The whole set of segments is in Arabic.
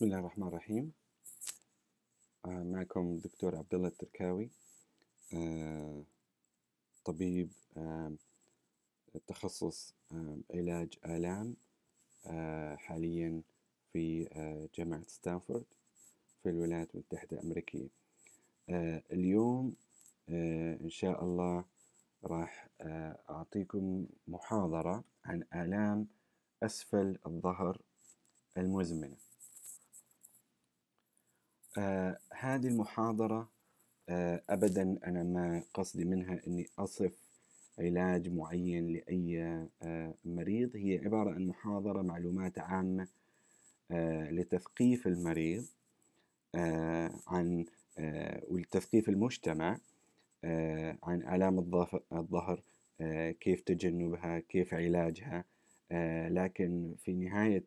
بسم الله الرحمن الرحيم آه، معكم الدكتور عبد الله التركاوي آه، طبيب آه، تخصص علاج آلام حاليا في جامعة ستانفورد في الولايات المتحدة الأمريكية اليوم إن شاء الله راح أعطيكم محاضرة عن آلام أسفل الظهر المزمنة آه هذه المحاضرة آه أبدا أنا ما قصدي منها أني أصف علاج معين لأي آه مريض هي عبارة عن محاضرة معلومات عامة آه لتثقيف المريض آه عن آه ولتثقيف المجتمع آه عن آلام الظهر آه كيف تجنبها كيف علاجها آه لكن في نهاية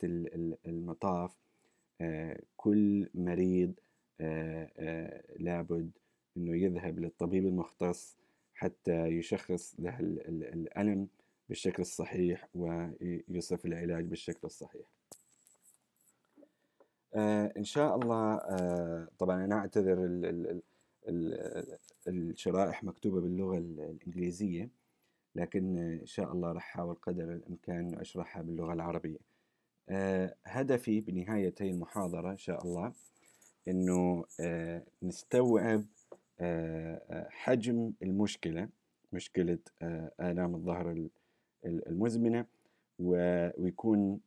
المطاف آه كل مريض آه آه، آه، لابد أنه يذهب للطبيب المختص حتى يشخص له الألم بالشكل الصحيح ويصف العلاج بالشكل الصحيح آه، إن شاء الله طبعا أنا أعتذر الشرائح مكتوبة باللغة الإنجليزية لكن إن شاء الله راح أحاول قدر الإمكان أشرحها باللغة العربية هدفي بنهاية هذه المحاضرة إن شاء الله انه آه، نستوعب آه، آه، حجم المشكله مشكله الام الظهر المزمنه ويكون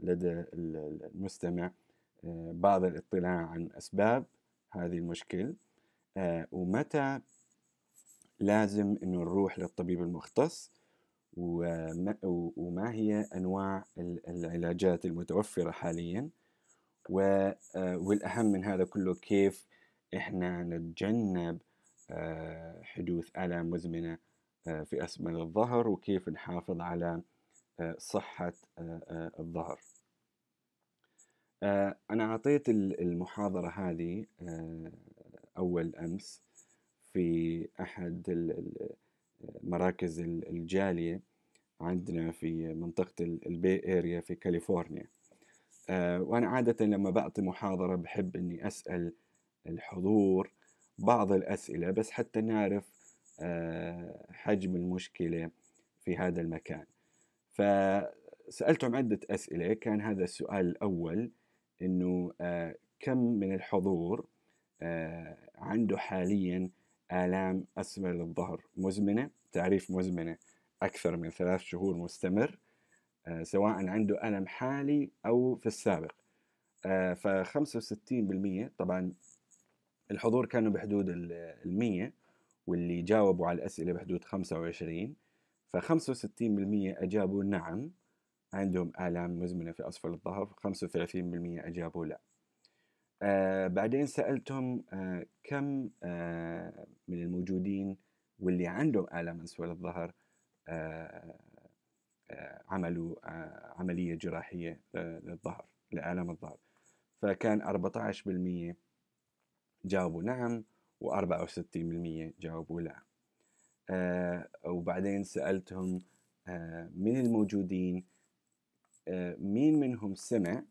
لدى المستمع بعض الاطلاع عن اسباب هذه المشكله ومتى لازم انه نروح للطبيب المختص وما هي انواع العلاجات المتوفره حاليا آه، والأهم من هذا كله كيف إحنا نتجنب آه، حدوث آلام مزمنة آه، في أسمنة الظهر وكيف نحافظ على صحة الظهر أنا أعطيت المحاضرة هذه أول أمس في أحد مراكز الجالية عندنا في منطقة البي إيريا في كاليفورنيا آه، وأنا عادة لما بعطي محاضرة بحب إني أسأل الحضور بعض الأسئلة بس حتى نعرف آه، حجم المشكلة في هذا المكان فسألتهم عدة أسئلة كان هذا السؤال الأول إنه آه، كم من الحضور عنده حاليا آلام أسفل الظهر مزمنة تعريف مزمنة أكثر من ثلاث شهور مستمر آه، سواء عنده ألم حالي أو في السابق آه، ف 65% طبعا الحضور كانوا بحدود ال 100 واللي جاوبوا على الأسئلة بحدود 25 ف 65% أجابوا نعم عندهم آلام مزمنة في أسفل الظهر 35% أجابوا لا آه بعدين سألتهم آه كم آه من الموجودين واللي عندهم آلام أسفل الظهر آه عملوا آه، عملية جراحية للظهر لآلام الظهر فكان 14% جاوبوا نعم و64% جاوبوا لا آه، وبعدين سألتهم آه، من الموجودين مين منهم سمع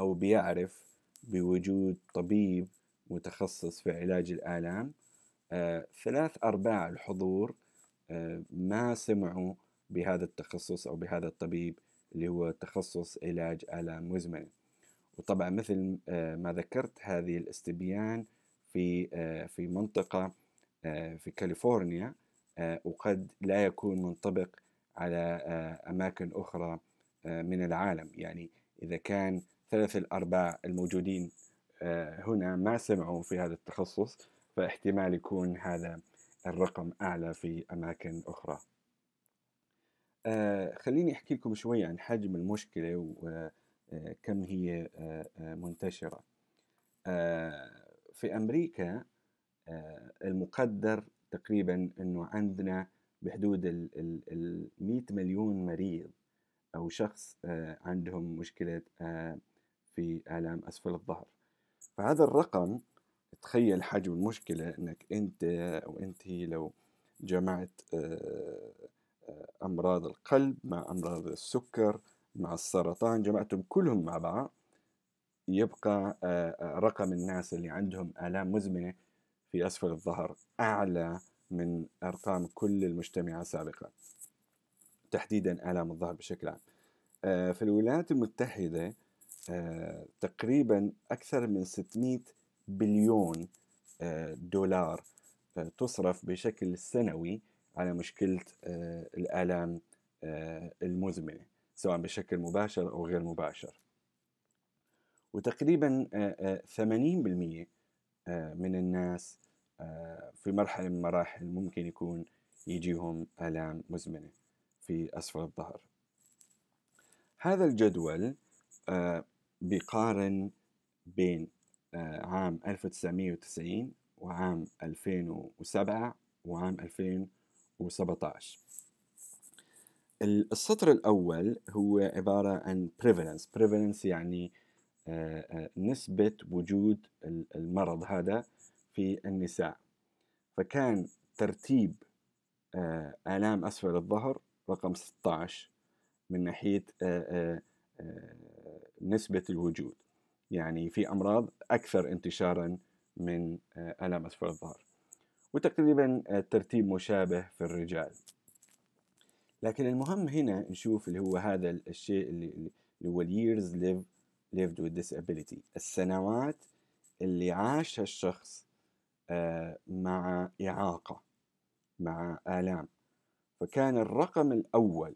أو بيعرف بوجود طبيب متخصص في علاج الآلام ثلاث أرباع الحضور ما سمعوا بهذا التخصص أو بهذا الطبيب اللي هو تخصص علاج آلام مزمنة وطبعا مثل آه، ما ذكرت هذه الاستبيان في آه، في منطقة آه، في كاليفورنيا وقد لا يكون منطبق على أماكن أخرى من العالم يعني إذا كان ثلاث الأرباع الموجودين هنا ما سمعوا في هذا التخصص فاحتمال يكون هذا الرقم أعلى في أماكن أخرى آه خليني أحكي لكم شوي عن حجم المشكلة وكم آه، هي آه،, آه منتشرة آه في أمريكا آه، المقدر تقريبا أنه عندنا بحدود ال 100 مليون مريض أو شخص عندهم مشكلة في آلام أسفل الظهر فهذا الرقم تخيل حجم المشكلة أنك أنت أو أنت لو جمعت آه أمراض القلب مع أمراض السكر مع السرطان جمعتهم كلهم مع بعض يبقى آه، آه، رقم الناس اللي عندهم آلام مزمنة في أسفل الظهر أعلى من أرقام كل المجتمعات سابقا تحديدا آلام الظهر بشكل عام آه، في الولايات المتحدة تقريبا أكثر من 600 بليون دولار تصرف بشكل سنوي على مشكلة آه، الآلام آه، المزمنة سواء بشكل مباشر أو غير مباشر وتقريبا 80% آه، من الناس في مرحلة من المراحل ممكن يكون يجيهم آلام مزمنة في أسفل الظهر هذا الجدول بقارن بين عام 1990 وعام 2007 وعام 2000 2017 السطر الأول هو عبارة عن prevalence prevalence يعني آه، آه، نسبة وجود المرض هذا في النساء فكان ترتيب آه، آلام أسفل الظهر رقم 16 من ناحية نسبة الوجود يعني في أمراض أكثر انتشارا من آلام أسفل الظهر وتقريبا الترتيب آه، مشابه في الرجال لكن المهم هنا نشوف اللي هو هذا الشيء اللي, اللي هو years live lived with disability السنوات اللي عاشها الشخص آه، مع إعاقة مع آلام فكان الرقم الأول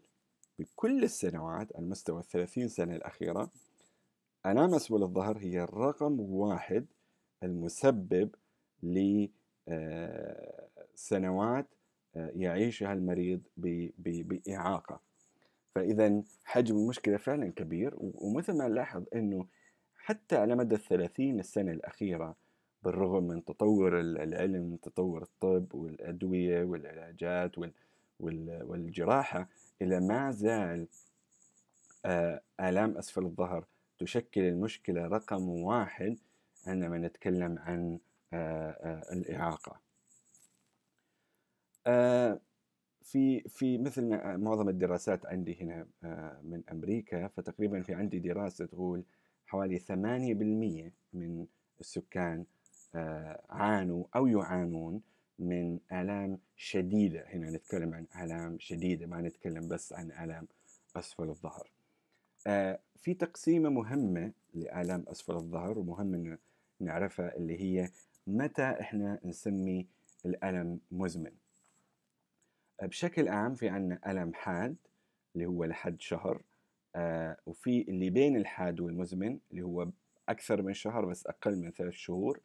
بكل السنوات على مستوى الثلاثين سنة الأخيرة آلام أسفل الظهر هي الرقم واحد المسبب لي آه، سنوات آه، يعيشها المريض بإعاقة فإذا حجم المشكلة فعلا كبير ومثل ما نلاحظ أنه حتى على مدى الثلاثين السنة الأخيرة بالرغم من تطور العلم تطور الطب والأدوية والعلاجات والجراحة إلى ما زال آه، آلام أسفل الظهر تشكل المشكلة رقم واحد عندما نتكلم عن آه، آه، الإعاقة آه، في في مثل معظم الدراسات عندي هنا من أمريكا فتقريبا في عندي دراسة تقول حوالي 8% من السكان عانوا أو يعانون من آلام شديدة هنا نتكلم عن آلام شديدة ما نتكلم بس عن آلام أسفل الظهر في تقسيمة مهمة لآلام أسفل الظهر ومهم أن نعرفها اللي هي متى احنا نسمي الألم مزمن آه، بشكل عام في عنا ألم حاد اللي هو لحد شهر آه وفي اللي بين الحاد والمزمن اللي هو أكثر من شهر بس أقل من ثلاث شهور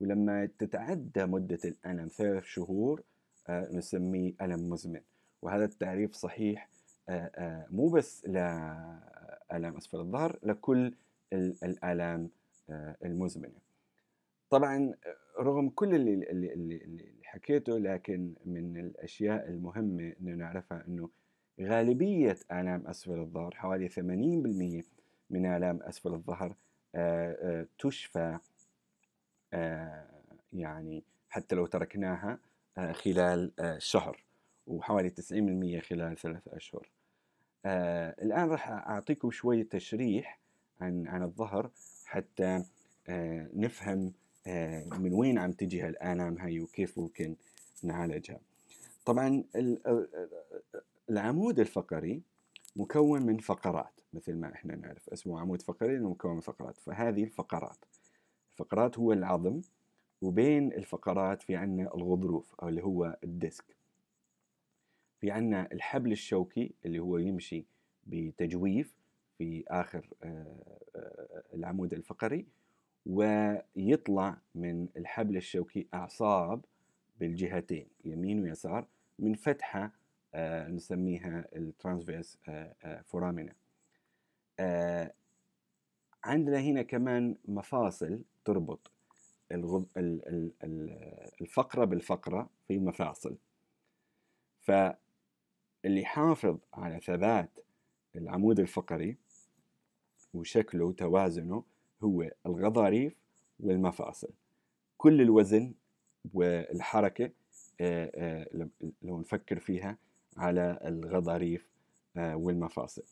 ولما تتعدى مدة الألم ثلاث شهور آه نسميه ألم مزمن وهذا التعريف صحيح آه آه مو بس لالام أسفل الظهر لكل الآلام آه، المزمنة طبعا آه، رغم كل اللي اللي اللي, اللي حكيته لكن من الاشياء المهمه انه نعرفها انه غالبيه الام اسفل الظهر حوالي 80% من الام اسفل الظهر آه، آه، تشفى يعني حتى لو تركناها خلال شهر وحوالي 90% خلال ثلاث أشهر الآن راح أعطيكم شوية تشريح عن عن الظهر حتى نفهم آه، من وين عم تجي هالآلام هاي وكيف ممكن نعالجها طبعا آه، آه، العمود الفقري مكون من فقرات مثل ما احنا نعرف اسمه عمود فقري مكون من فقرات فهذه الفقرات الفقرات هو العظم وبين الفقرات في عنا الغضروف أو اللي هو الديسك في عنا الحبل الشوكي اللي هو يمشي بتجويف في آخر العمود الفقري ويطلع من الحبل الشوكي أعصاب بالجهتين يمين ويسار من فتحة آه، نسميها الترانسفيرس آه، فورامينا آه، عندنا هنا كمان مفاصل تربط الفقرة بالفقرة في مفاصل فاللي حافظ على ثبات العمود الفقري وشكله وتوازنه هو الغضاريف والمفاصل كل الوزن والحركة آه، آه، لو نفكر فيها على الغضاريف آه، والمفاصل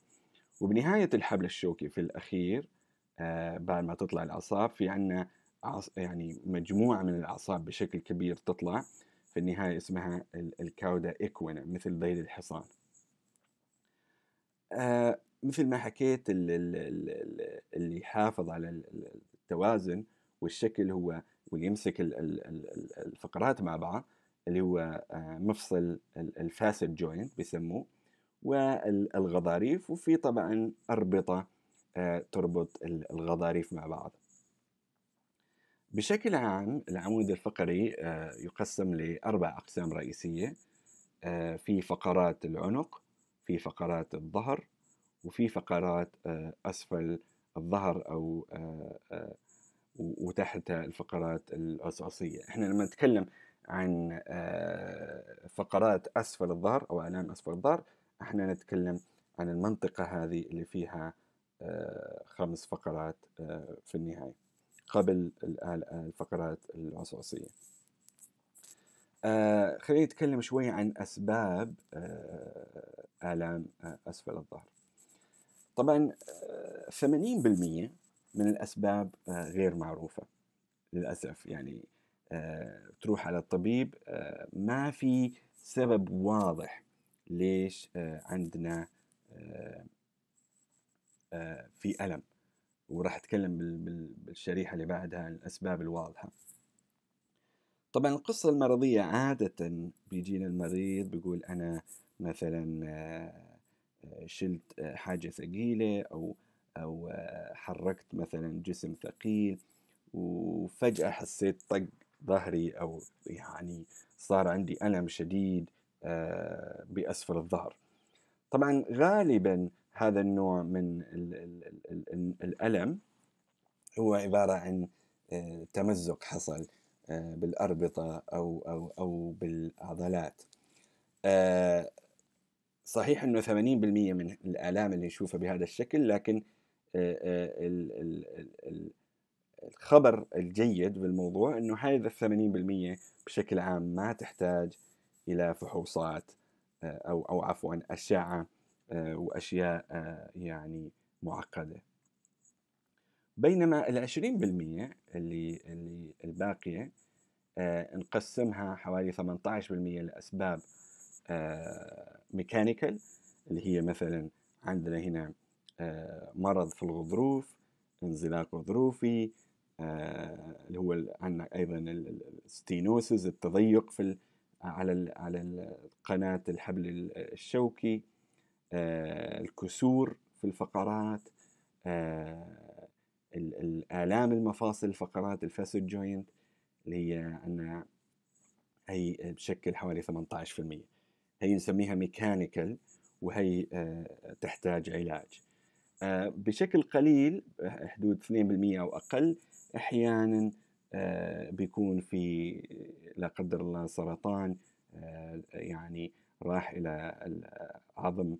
وبنهاية الحبل الشوكي في الأخير بعد ما تطلع الأعصاب في عنا يعني مجموعة من الأعصاب بشكل كبير تطلع في النهاية اسمها الكاودة إكوينا مثل ذيل الحصان مثل ما حكيت اللي يحافظ على التوازن والشكل هو واللي يمسك الفقرات مع بعض اللي هو آه، مفصل الفاسد جوينت بيسموه والغضاريف وفي طبعا أربطة آه، تربط الغضاريف مع بعض بشكل عام العمود الفقري آه، يقسم لأربع أقسام رئيسية في فقرات العنق في فقرات الظهر وفي آه، آه، آه، فقرات أسفل الظهر أو وتحت الفقرات العصعصية احنا لما نتكلم عن فقرات أسفل الظهر أو آلام أسفل الظهر احنا نتكلم عن المنطقة هذه اللي فيها خمس فقرات في النهاية قبل الفقرات العصعصية خلينا نتكلم شوي عن أسباب آلام أسفل الظهر طبعا 80% آه، من الأسباب آه، غير معروفة للأسف يعني آه، تروح على الطبيب ما في سبب واضح ليش عندنا في ألم وراح أتكلم بالشريحة اللي بعدها عن الأسباب الواضحة طبعا القصة المرضية عادة بيجينا المريض بيقول أنا مثلا شلت حاجة ثقيلة أو أو حركت مثلا جسم ثقيل وفجأة حسيت طق ظهري أو يعني صار عندي ألم شديد آه، بأسفل الظهر طبعا غالبا هذا النوع من الـ الـ الـ الألم هو عبارة عن آه، تمزق حصل آه، بالأربطة أو أو أو بالعضلات صحيح انه 80% من الالام اللي نشوفها بهذا الشكل لكن آه، آه، الخبر الجيد بالموضوع انه هذا ال 80% بشكل عام ما تحتاج الى فحوصات آه، او او عفوا اشعه واشياء يعني معقده بينما ال 20% اللي اللي الباقيه نقسمها حوالي 18% لاسباب ميكانيكال آه، اللي هي مثلا عندنا هنا آه، مرض في الغضروف انزلاق غضروفي آه، اللي هو عندنا ايضا الستينوسز التضيق في على على قناه الحبل الشوكي الكسور في الفقرات الآلام المفاصل الفقرات الفاسد جوينت اللي هي عندنا هي بشكل حوالي 18% هي نسميها ميكانيكال وهي آه، تحتاج علاج آه، بشكل قليل حدود 2% أو أقل أحيانا آه، بيكون في لا قدر الله سرطان يعني راح إلى عظم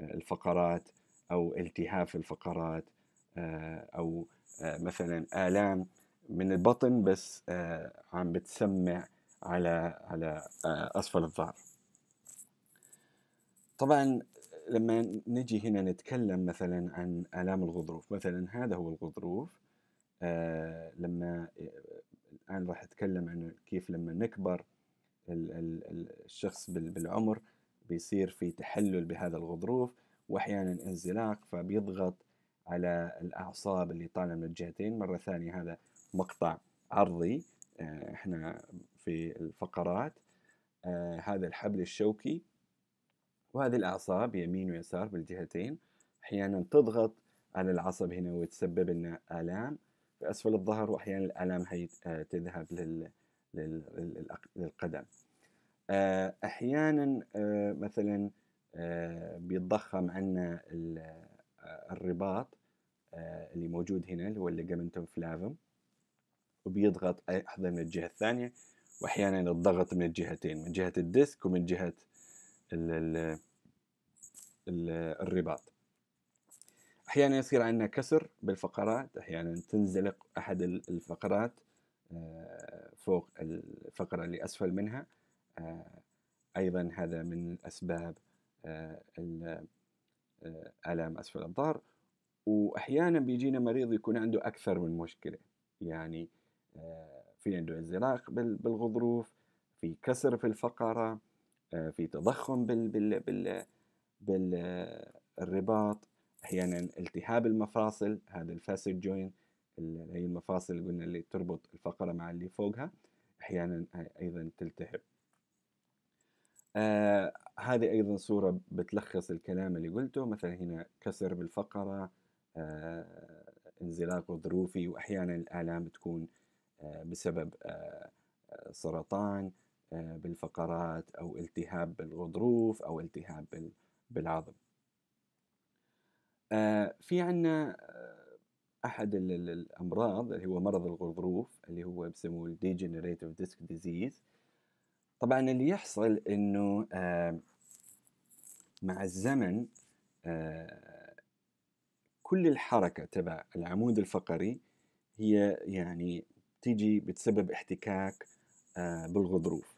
الفقرات أو التهاب الفقرات أو مثلا آلام من البطن بس عم بتسمع على على أسفل الظهر طبعا لما نجي هنا نتكلم مثلا عن آلام الغضروف مثلا هذا هو الغضروف آه لما آه، الآن راح أتكلم عن كيف لما نكبر الشخص بالعمر بيصير في تحلل بهذا الغضروف وأحيانا انزلاق فبيضغط على الأعصاب اللي طالعة من الجهتين مرة ثانية هذا مقطع عرضي آه احنا في الفقرات آه هذا الحبل الشوكي وهذه الأعصاب يمين ويسار بالجهتين أحيانا تضغط على العصب هنا وتسبب لنا آلام في أسفل الظهر وأحيانا الآلام هي آه، تذهب للقدم آه، أحيانا آه، مثلا بيتضخم عنا الرباط اللي موجود هنا اللي هو الليجامنتوم فلافم وبيضغط احدى من الجهه الثانيه واحيانا الضغط من الجهتين من جهه الديسك ومن جهه ال الرباط احيانا يصير عندنا كسر بالفقرات احيانا تنزلق احد الفقرات آه، فوق الفقره اللي اسفل منها آه، ايضا هذا من اسباب آه، الام اسفل الظهر واحيانا بيجينا مريض يكون عنده اكثر من مشكله يعني في عنده انزلاق بالغضروف في كسر في الفقره آه، في تضخم بال بال بال بالرباط احيانا التهاب المفاصل هذا الفاسد جوين هي المفاصل اللي قلنا اللي تربط الفقره مع اللي فوقها احيانا ايضا تلتهب آه هذه ايضا صوره بتلخص الكلام اللي قلته مثلا هنا كسر بالفقره آه انزلاق غضروفي واحيانا الالام تكون آه بسبب آه سرطان آه، بالفقرات أو التهاب بالغضروف أو التهاب بالعظم آه، في عنا آه، أحد الأمراض اللي هو مرض الغضروف اللي هو بسموه الديجنريتيف ديسك ديزيز طبعا اللي يحصل انه مع الزمن كل الحركة تبع العمود الفقري هي يعني تيجي بتسبب احتكاك بالغضروف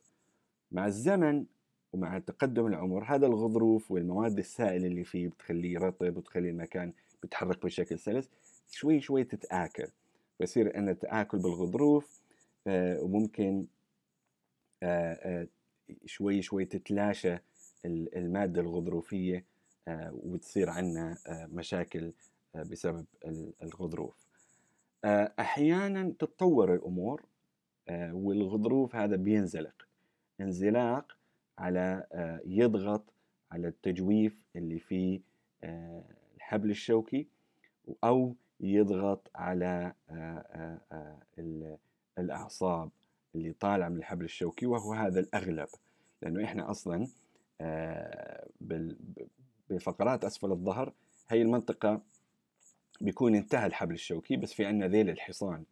مع الزمن ومع تقدم العمر هذا الغضروف والمواد السائلة اللي فيه بتخليه رطب وتخلي المكان بيتحرك بشكل سلس شوي شوي تتآكل فيصير عندنا تآكل بالغضروف آه، وممكن آه، آه، شوي شوي تتلاشى المادة الغضروفية وتصير عندنا مشاكل بسبب الغضروف أحيانا تتطور الأمور والغضروف هذا بينزلق انزلاق على آه، يضغط على التجويف اللي في آه، الحبل الشوكي أو يضغط على آه، الأعصاب اللي طالعة من الحبل الشوكي وهو هذا الأغلب لأنه إحنا أصلا بفقرات أسفل الظهر هي المنطقة بيكون انتهى الحبل الشوكي بس في عندنا ذيل الحصان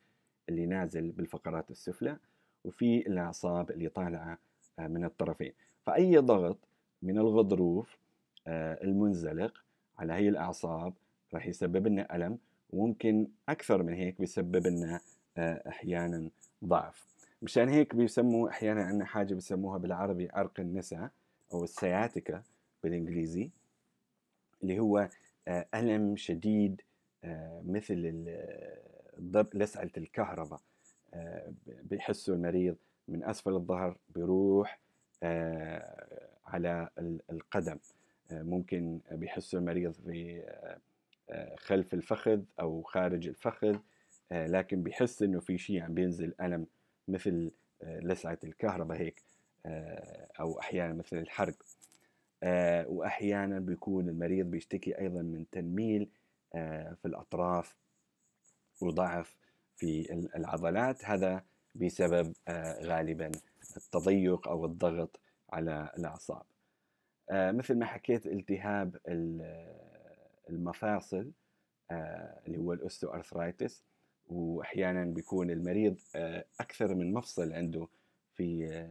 اللي نازل بالفقرات السفلى وفي الأعصاب اللي طالعة آه، من الطرفين فأي ضغط من الغضروف آه، المنزلق على هي الأعصاب رح يسبب لنا ألم وممكن أكثر من هيك بيسبب لنا آه، أحيانا ضعف مشان هيك بيسموا أحيانا عندنا حاجة بيسموها بالعربي عرق النسا أو السياتيكا بالإنجليزي اللي هو ألم شديد مثل لسعة الكهرباء بيحسه المريض من اسفل الظهر بيروح آه، على القدم آه، ممكن بيحسه المريض في آه، خلف الفخذ او خارج الفخذ لكن بيحس انه في شيء عم بينزل الم مثل لسعه الكهرباء هيك او احيانا مثل الحرق واحيانا بيكون المريض بيشتكي ايضا من تنميل في الاطراف وضعف في العضلات هذا بسبب آه، غالبا التضيق أو الضغط على الأعصاب آه، مثل ما حكيت التهاب المفاصل آه، اللي هو الأستو أرثرايتس وأحيانا بيكون المريض أكثر من مفصل عنده في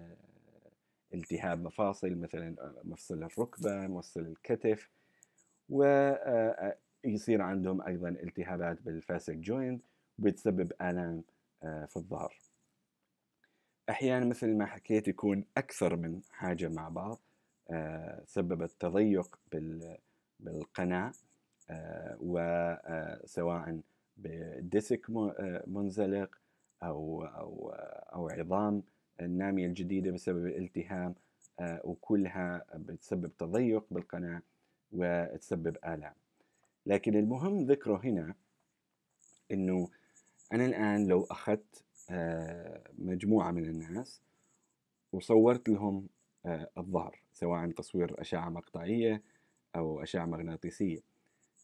التهاب مفاصل مثلا مفصل الركبة مفصل الكتف ويصير عندهم أيضا التهابات بالفاسك جوينت بتسبب آلام في الظهر احيانا مثل ما حكيت يكون اكثر من حاجه مع بعض آه، سببت تضيق بالقناه آه، وسواء آه، بديسك منزلق او او او عظام الناميه الجديده بسبب الالتهام وكلها بتسبب تضيق بالقناه وتسبب الام لكن المهم ذكره هنا انه انا الان لو اخذت آه، مجموعة من الناس وصورت لهم آه، الظهر سواء تصوير أشعة مقطعية أو أشعة مغناطيسية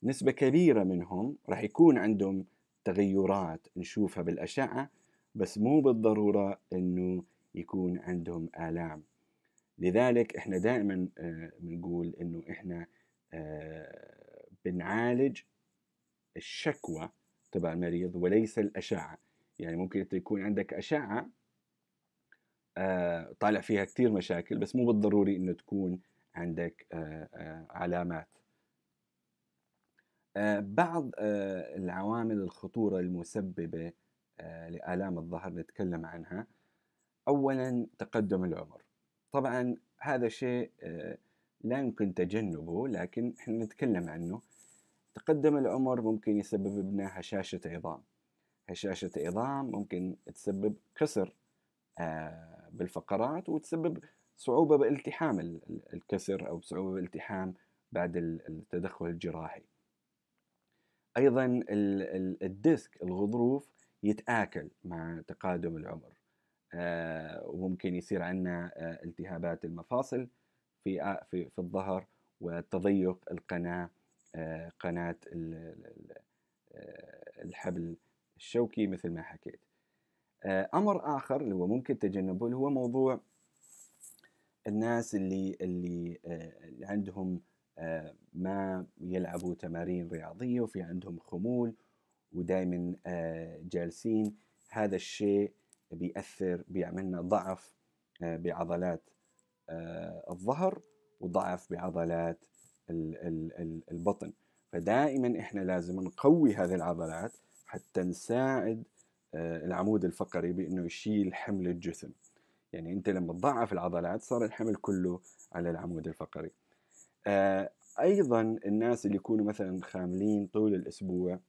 نسبة كبيرة منهم راح يكون عندهم تغيرات نشوفها بالأشعة بس مو بالضرورة أنه يكون عندهم آلام لذلك احنا دائما آه، بنقول انه احنا بنعالج الشكوى تبع المريض وليس الاشعه يعني ممكن انت يكون عندك اشعه آه، طالع فيها كثير مشاكل بس مو بالضروري انه تكون عندك آه، آه، علامات بعض العوامل الخطوره المسببه لالام الظهر نتكلم عنها اولا تقدم العمر طبعا هذا شيء لا يمكن تجنبه لكن احنا نتكلم عنه تقدم العمر ممكن يسبب لنا هشاشه عظام هشاشة عظام ممكن تسبب كسر آه، بالفقرات وتسبب صعوبة بالتحام الكسر أو صعوبة بالتحام بعد التدخل الجراحي أيضا الديسك الغضروف يتآكل مع تقادم العمر آه، وممكن يصير عندنا آه، التهابات المفاصل في في في الظهر وتضيق القناة قناة الحبل الشوكي مثل ما حكيت آه، امر اخر اللي هو ممكن تجنبه اللي هو موضوع الناس اللي اللي, آه، اللي عندهم آه، ما يلعبوا تمارين رياضيه وفي عندهم خمول ودائما جالسين هذا الشيء بيأثر بيعملنا ضعف بعضلات الظهر وضعف بعضلات البطن فدائما احنا لازم نقوي هذه العضلات حتى نساعد آه، العمود الفقري بانه يشيل حمل الجسم يعني انت لما تضعف العضلات صار الحمل كله على العمود الفقري آه، ايضا الناس اللي يكونوا مثلا خاملين طول الاسبوع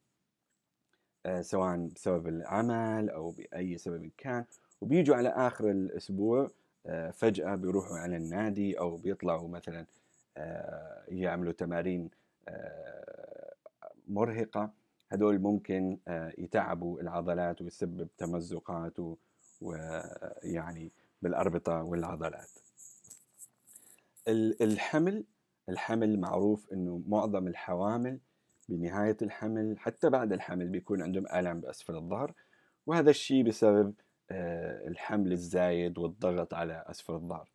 آه، سواء بسبب العمل او باي سبب كان وبيجوا على اخر الاسبوع فجاه بيروحوا على النادي او بيطلعوا مثلا يعملوا تمارين مرهقه هدول ممكن آه، يتعبوا العضلات ويسبب تمزقات ويعني بالأربطة والعضلات الحمل الحمل معروف انه معظم الحوامل بنهاية الحمل حتى بعد الحمل بيكون عندهم آلام بأسفل الظهر وهذا الشيء بسبب آه، الحمل الزايد والضغط على أسفل الظهر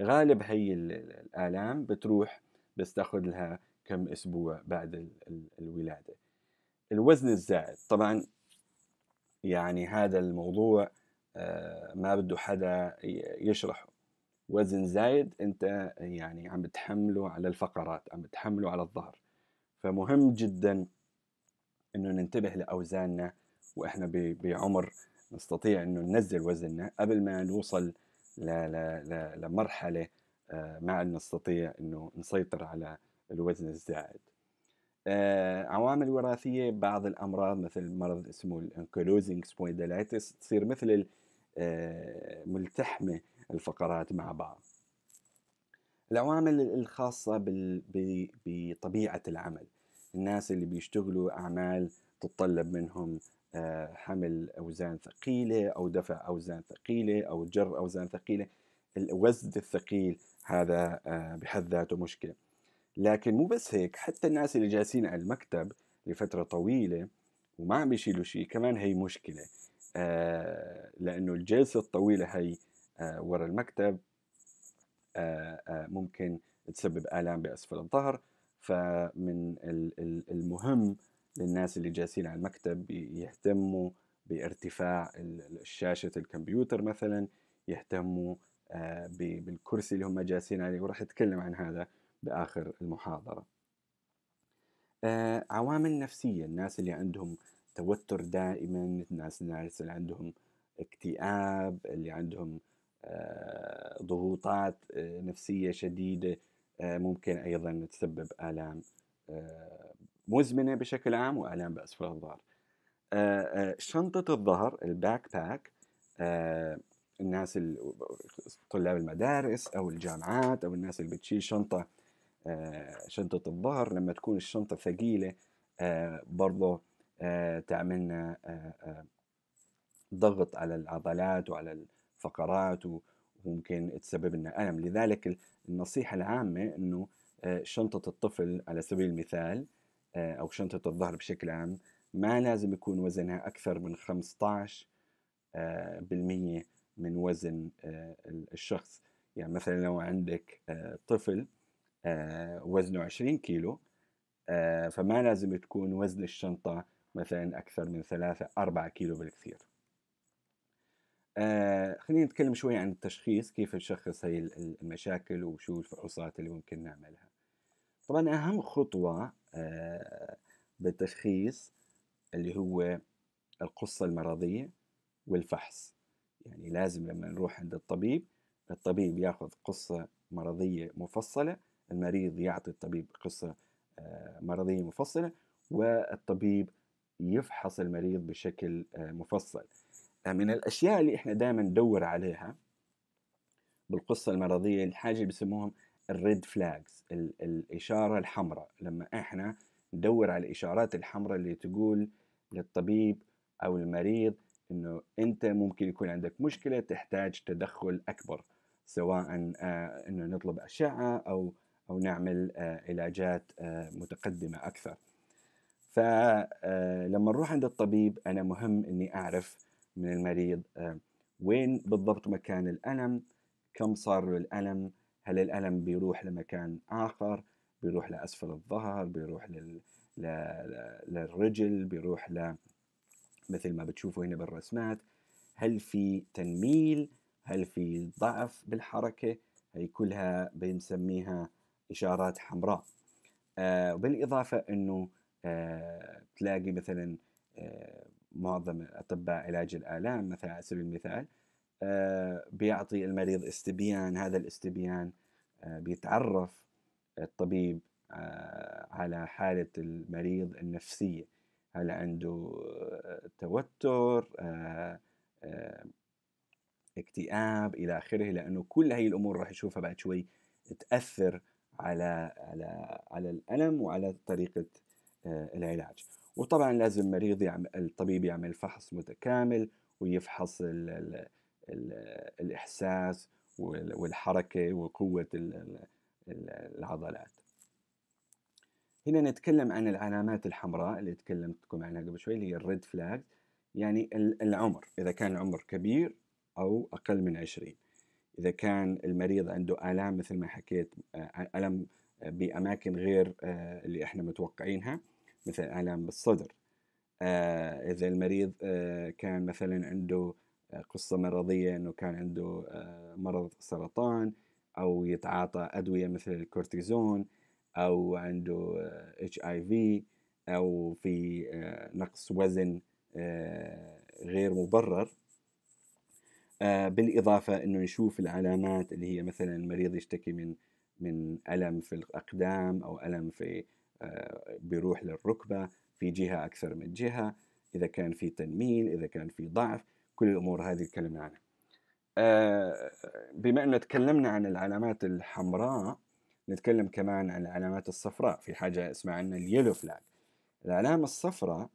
غالب هي الآلام بتروح بس تاخذ لها كم أسبوع بعد الولادة الوزن الزائد طبعا يعني هذا الموضوع آه، ما بده حدا يشرحه وزن زايد انت يعني عم بتحمله على الفقرات عم بتحمله على الظهر فمهم جدا انه ننتبه لاوزاننا واحنا بعمر نستطيع انه ننزل وزننا قبل ما نوصل لمرحله آه، ما نستطيع انه نسيطر على الوزن الزائد آه، عوامل وراثيه بعض الامراض مثل مرض اسمه الانكلوزنج سبونديلايتس تصير مثل آه، ملتحمه الفقرات مع بعض العوامل الخاصة بطبيعة العمل الناس اللي بيشتغلوا أعمال تتطلب منهم آه، حمل أوزان ثقيلة أو دفع أوزان ثقيلة أو جر أوزان ثقيلة الوزن الثقيل هذا بحد ذاته مشكلة لكن مو بس هيك حتى الناس اللي جالسين على المكتب لفترة طويلة وما عم بيشيلوا شيء كمان هي مشكلة آه لأنه الجلسة الطويلة هي آه ورا المكتب آه آه ممكن تسبب آلام بأسفل الظهر فمن المهم للناس اللي جالسين على المكتب يهتموا بارتفاع شاشة الكمبيوتر مثلا يهتموا آه، بالكرسي اللي هم جالسين عليه وراح أتكلم عن هذا باخر المحاضره. آه عوامل نفسيه الناس اللي عندهم توتر دائما، الناس اللي عندهم اكتئاب، اللي عندهم آه ضغوطات آه نفسيه شديده آه ممكن ايضا تسبب الام آه، مزمنه بشكل عام والام باسفل الظهر. آه، آه، شنطه الظهر الباك باك الناس طلاب المدارس او الجامعات او الناس اللي بتشيل شنطه آه، شنطة الظهر لما تكون الشنطة ثقيلة آه، برضه آه، تعملنا ضغط على العضلات وعلى الفقرات وممكن تسبب لنا ألم لذلك النصيحة العامة أنه شنطة الطفل على سبيل المثال أو شنطة الظهر بشكل عام ما لازم يكون وزنها أكثر من 15% من وزن الشخص يعني مثلا لو عندك طفل آه، وزنه 20 كيلو آه، فما لازم تكون وزن الشنطة مثلا أكثر من ثلاثة 4 كيلو بالكثير آه، خلينا نتكلم شوي عن التشخيص كيف نشخص هي المشاكل وشو الفحوصات اللي ممكن نعملها طبعا أهم خطوة بالتشخيص اللي هو القصة المرضية والفحص يعني لازم لما نروح عند الطبيب الطبيب ياخذ قصة مرضية مفصلة المريض يعطي الطبيب قصة آه، مرضية مفصلة والطبيب يفحص المريض بشكل آه، مفصل آه، من الأشياء اللي إحنا دائما ندور عليها بالقصة المرضية الحاجة بيسموهم الريد فلاجز الإشارة الحمراء لما إحنا ندور على الإشارات الحمراء اللي تقول للطبيب أو المريض انه انت ممكن يكون عندك مشكله تحتاج تدخل اكبر سواء انه نطلب اشعه او أو نعمل آه، علاجات آه، متقدمة أكثر فلما آه، نروح عند الطبيب أنا مهم أني أعرف من المريض وين بالضبط مكان الألم كم صار له الألم هل الألم بيروح لمكان آخر بيروح لأسفل الظهر بيروح لل... ل... للرجل بيروح ل مثل ما بتشوفوا هنا بالرسمات هل في تنميل هل في ضعف بالحركة هي كلها بنسميها اشارات حمراء آه، وبالاضافه انه آه، تلاقي مثلا آه، معظم اطباء علاج الالام مثلا على سبيل المثال بيعطي المريض استبيان هذا الاستبيان بيتعرف الطبيب على حاله المريض النفسيه هل عنده توتر اكتئاب الى اخره لانه كل هاي الامور راح يشوفها بعد شوي تاثر على على على الالم وعلى طريقه آه، العلاج وطبعا لازم المريض يعمل الطبيب يعمل فحص متكامل ويفحص الـ الـ الـ الاحساس والحركه وقوه العضلات هنا نتكلم عن العلامات الحمراء اللي تكلمتكم عنها قبل شوي اللي هي الريد فلاج يعني العمر إذا كان العمر كبير أو أقل من 20 إذا كان المريض عنده آلام مثل ما حكيت ألم بأماكن غير اللي إحنا متوقعينها مثل آلام بالصدر إذا المريض كان مثلا عنده قصة مرضية أنه كان عنده مرض سرطان أو يتعاطى أدوية مثل الكورتيزون أو عنده اتش اي في أو في نقص وزن غير مبرر آه، بالاضافه انه نشوف العلامات اللي هي مثلا المريض يشتكي من من الم في الاقدام او الم في آه، بيروح للركبه في جهه اكثر من جهه اذا كان في تنميل اذا كان في ضعف كل الامور هذه تكلمنا عنها آه، بما انه تكلمنا عن العلامات الحمراء نتكلم كمان عن العلامات الصفراء في حاجه اسمها عنا اليلو فلاج العلامه الصفراء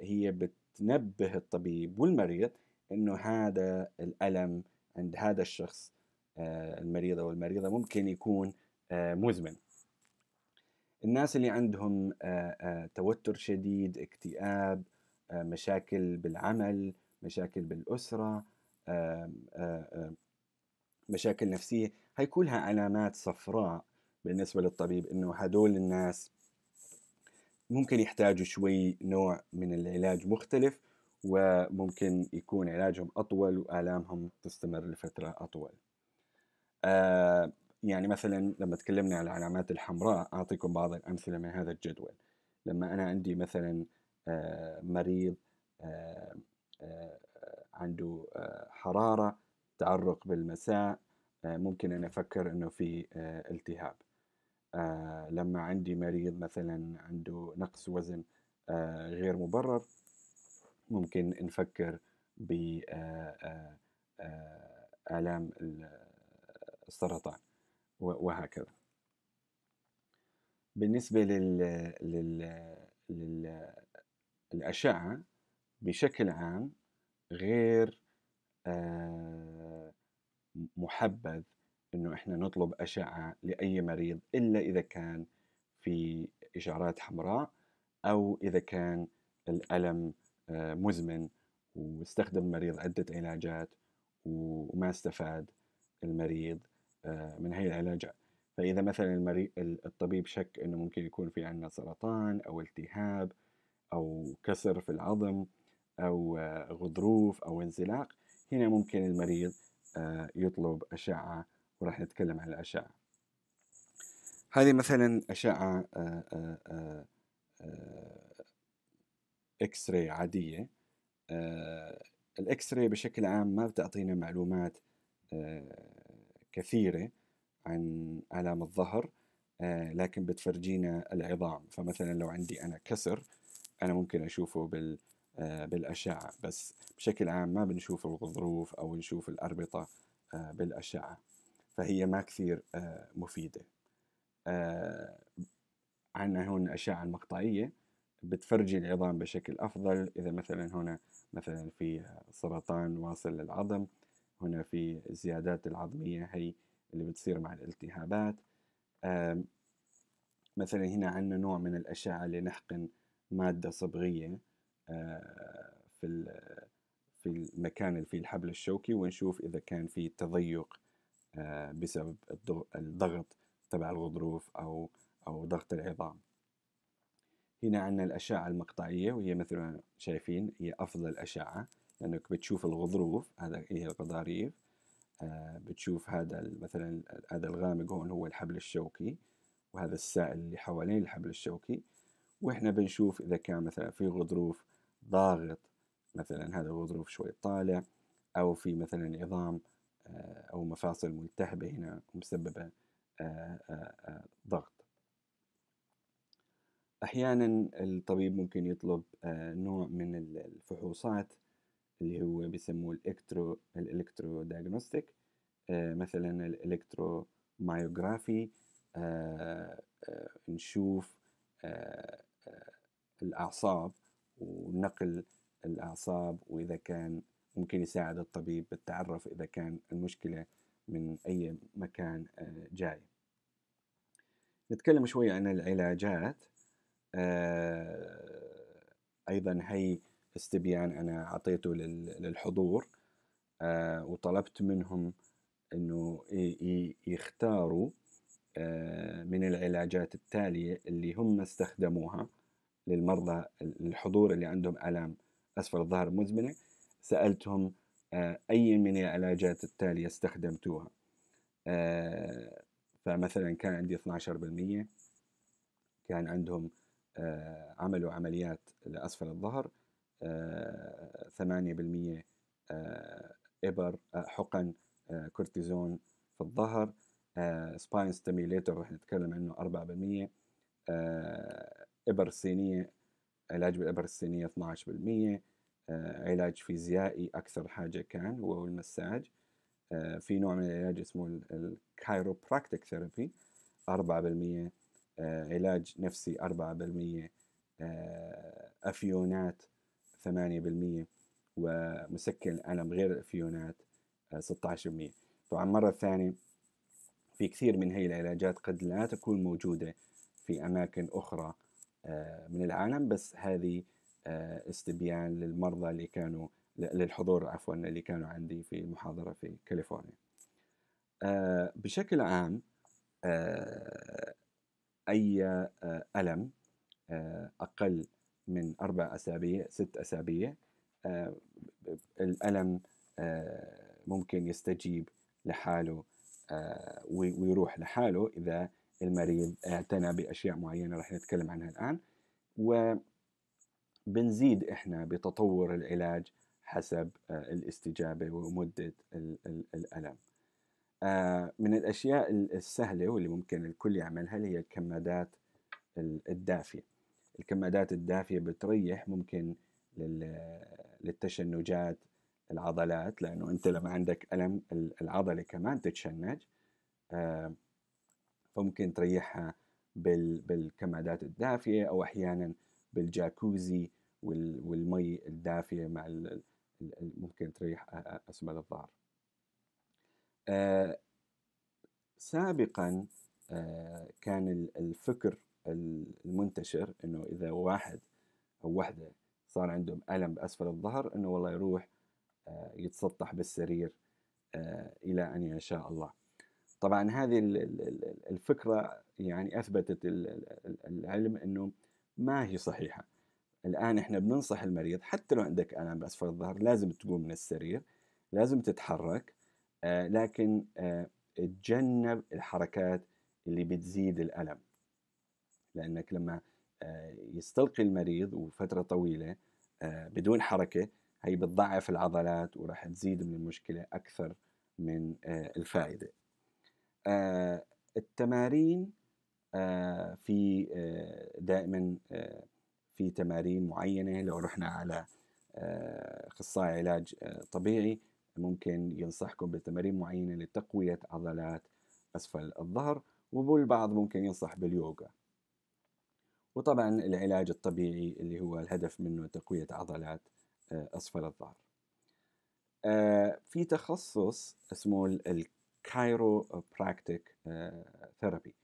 هي بتنبه الطبيب والمريض انه هذا الالم عند هذا الشخص المريض آه، او المريضه ممكن يكون آه، مزمن الناس اللي عندهم آه، توتر شديد اكتئاب مشاكل بالعمل مشاكل بالاسره مشاكل نفسيه هي كلها علامات صفراء بالنسبه للطبيب انه هدول الناس ممكن يحتاجوا شوي نوع من العلاج مختلف وممكن يكون علاجهم أطول وآلامهم تستمر لفترة أطول آه يعني مثلا لما تكلمنا عن العلامات الحمراء أعطيكم بعض الأمثلة من هذا الجدول لما أنا عندي مثلا آه مريض آه, آه، عنده آه، حرارة تعرق بالمساء آه، ممكن أنا أفكر أنه في التهاب لما عندي مريض مثلا عنده نقص وزن غير مبرر ممكن نفكر ب آه، آه، آلام السرطان وهكذا بالنسبة لل... لل... لل... للأشعة بشكل عام غير آه، محبذ انه احنا نطلب اشعه لاي مريض الا اذا كان في اشارات حمراء او اذا كان الالم آه، مزمن واستخدم المريض عدة علاجات وما استفاد المريض آه، من هي العلاجات فإذا مثلا المريض الطبيب شك أنه ممكن يكون في عندنا سرطان أو التهاب أو كسر في العظم أو آه، غضروف أو انزلاق هنا ممكن المريض يطلب أشعة وراح نتكلم عن الأشعة هذه مثلا أشعة اكس راي عاديه آه، الاكس راي بشكل عام ما بتعطينا معلومات آه، كثيره عن الام الظهر آه، لكن بتفرجينا العظام فمثلا لو عندي انا كسر انا ممكن اشوفه بال بالأشعة بس بشكل عام ما بنشوف الغضروف أو نشوف الأربطة بالأشعة فهي ما كثير مفيده عندنا هون الأشعة المقطعية بتفرجي العظام بشكل أفضل إذا مثلا هنا مثلا في سرطان واصل للعظم هنا في الزيادات العظمية هي اللي بتصير مع الالتهابات مثلا هنا عندنا نوع من الأشعة نحقن مادة صبغية آه، في في المكان اللي فيه الحبل الشوكي ونشوف إذا كان في تضيق آه، بسبب الضغط تبع الغضروف أو أو ضغط العظام هنا عندنا الأشعة المقطعية وهي مثل ما شايفين هي أفضل أشعة لأنك بتشوف الغضروف هذا هي القضاريف آه، بتشوف هذا مثلا هذا الغامق هون هو الحبل الشوكي وهذا السائل اللي حوالين الحبل الشوكي واحنا بنشوف إذا كان مثلا في غضروف ضاغط مثلا هذا الغضروف شوي طالع أو في مثلا عظام آه، أو مفاصل ملتهبة هنا مسببة آه، ضغط احيانا الطبيب ممكن يطلب آه، نوع من الفحوصات اللي هو بيسموه الالكترو الالكترو دايجنوستيك آه، مثلا الالكترو مايوغرافي آه، نشوف الاعصاب ونقل الاعصاب واذا كان ممكن يساعد الطبيب بالتعرف اذا كان المشكله من اي مكان جاي نتكلم شوي عن العلاجات آه، ايضا هي استبيان انا اعطيته للحضور آه، وطلبت منهم انه يختاروا آه، من العلاجات التالية اللي هم استخدموها للمرضى الحضور اللي عندهم آلام أسفل الظهر مزمنة سألتهم أي من العلاجات التالية استخدمتوها فمثلا كان عندي 12% كان عندهم آه، عملوا عمليات لأسفل الظهر 8% آه، آه، إبر حقن كورتيزون في الظهر سباين ستيميليتور رح نتكلم عنه 4% إبر صينية علاج بالإبر الصينية 12% علاج فيزيائي أكثر حاجة كان هو المساج في نوع من العلاج اسمه الكايروبراكتيك ثيرابي 4% آه، علاج نفسي 4% آه، افيونات 8% ومسكن الالم غير الافيونات 16% آه، طبعا مرة ثانية في كثير من هي العلاجات قد لا تكون موجودة في أماكن أخرى من العالم بس هذه استبيان للمرضى اللي كانوا للحضور عفوا اللي كانوا عندي في المحاضرة في كاليفورنيا بشكل عام اي آه، الم آه، اقل من اربع اسابيع ست اسابيع آه، الالم ممكن يستجيب لحاله ويروح لحاله اذا المريض اعتنى باشياء معينه رح نتكلم عنها الان وبنزيد احنا بتطور العلاج حسب الاستجابه ومده الالم آه، من الأشياء السهلة واللي ممكن الكل يعملها اللي هي الكمادات الدافية الكمادات الدافية بتريح ممكن للتشنجات العضلات لأنه أنت لما عندك ألم العضلة كمان تتشنج آه، فممكن تريحها بالكمادات الدافية أو أحيانا بالجاكوزي والمي الدافية مع ممكن تريح أسمل الظهر آه، سابقا آه، كان الفكر المنتشر انه اذا واحد او وحده صار عندهم الم باسفل الظهر انه والله يروح آه، يتسطح بالسرير الى ان يشاء الله طبعا هذه الفكره يعني اثبتت العلم انه ما هي صحيحه الان احنا بننصح المريض حتى لو عندك الم باسفل الظهر لازم تقوم من السرير لازم تتحرك آه، لكن آه، تجنب الحركات اللي بتزيد الألم لأنك لما آه، يستلقي المريض وفترة طويلة بدون حركة هي بتضعف العضلات وراح تزيد من المشكلة أكثر من الفائدة التمارين في دائما في تمارين معينة لو رحنا على أخصائي علاج طبيعي ممكن ينصحكم بتمارين معينة لتقوية عضلات أسفل الظهر والبعض ممكن ينصح باليوغا وطبعا العلاج الطبيعي اللي هو الهدف منه تقوية عضلات آه، أسفل الظهر آه، في تخصص اسمه الكايرو براكتيك ثيرابي